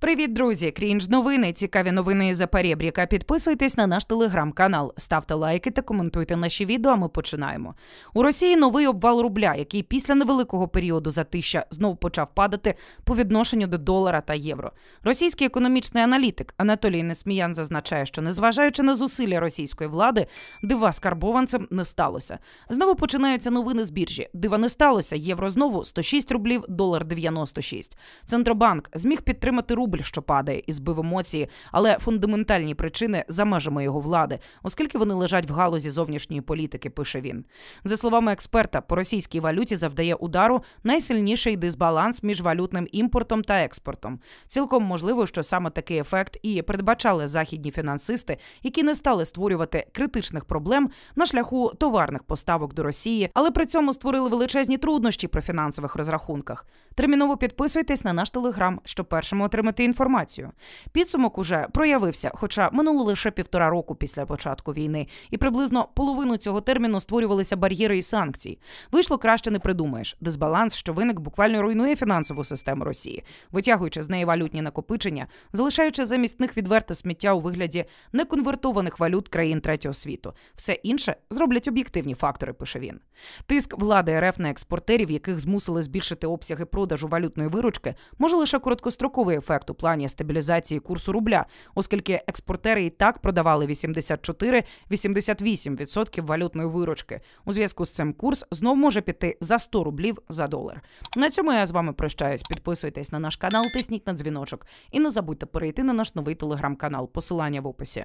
Привіт, друзі! Крінж новини. Цікаві новини із Перебріка. Підписуйтесь на наш телеграм-канал, ставте лайки та коментуйте наші відео. а Ми починаємо. У Росії новий обвал рубля, який після невеликого періоду затища знов почав падати по відношенню до долара та євро. Російський економічний аналітик Анатолій Несміян зазначає, що незважаючи на зусилля російської влади, дива з карбованцем не сталося. Знову починаються новини з біржі. Дива не сталося. Євро знову 106 рублів, долар 96. Центробанк зміг підтримати рубль рубль, що падає, і збив емоції, але фундаментальні причини за межами його влади, оскільки вони лежать в галузі зовнішньої політики. Пише він за словами експерта, по російській валюті завдає удару найсильніший дисбаланс між валютним імпортом та експортом. Цілком можливо, що саме такий ефект і передбачали західні фінансисти, які не стали створювати критичних проблем на шляху товарних поставок до Росії, але при цьому створили величезні труднощі при фінансових розрахунках. Терміново підписуйтесь на наш телеграм, щоб першими отримати знайти інформацію. Підсумок уже проявився, хоча минуло лише півтора року після початку війни, і приблизно половину цього терміну створювалися бар'єри і санкції. Вийшло краще не придумаєш. Дисбаланс, що виник, буквально руйнує фінансову систему Росії, витягуючи з неї валютні накопичення, залишаючи замість них відверте сміття у вигляді неконвертованих валют країн третього світу. Все інше зроблять об'єктивні фактори. Пише він. Тиск влади РФ на експортерів, яких змусили збільшити обсяги продажу валютної виручки, може лише короткостроковий ефект у плані стабілізації курсу рубля, оскільки експортери і так продавали 84-88% валютної виручки. У зв'язку з цим курс знов може піти за 100 рублів за долар. На цьому я з вами прощаюсь. Підписуйтесь на наш канал, тисніть на дзвіночок, і не забудьте перейти на наш новий телеграм-канал. Посилання в описі.